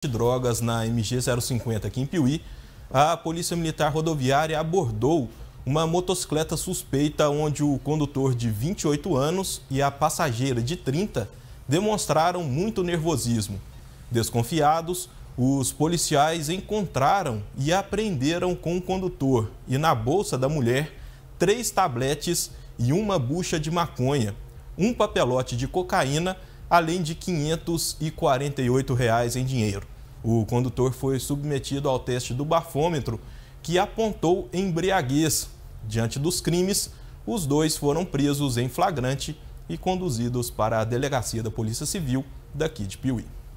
de drogas na MG 050 aqui em Piuí, a Polícia Militar Rodoviária abordou uma motocicleta suspeita onde o condutor de 28 anos e a passageira de 30 demonstraram muito nervosismo. Desconfiados, os policiais encontraram e apreenderam com o condutor e na bolsa da mulher três tabletes e uma bucha de maconha, um papelote de cocaína além de R$ 548 em dinheiro. O condutor foi submetido ao teste do bafômetro, que apontou embriaguez. Diante dos crimes, os dois foram presos em flagrante e conduzidos para a delegacia da Polícia Civil daqui de Piuí.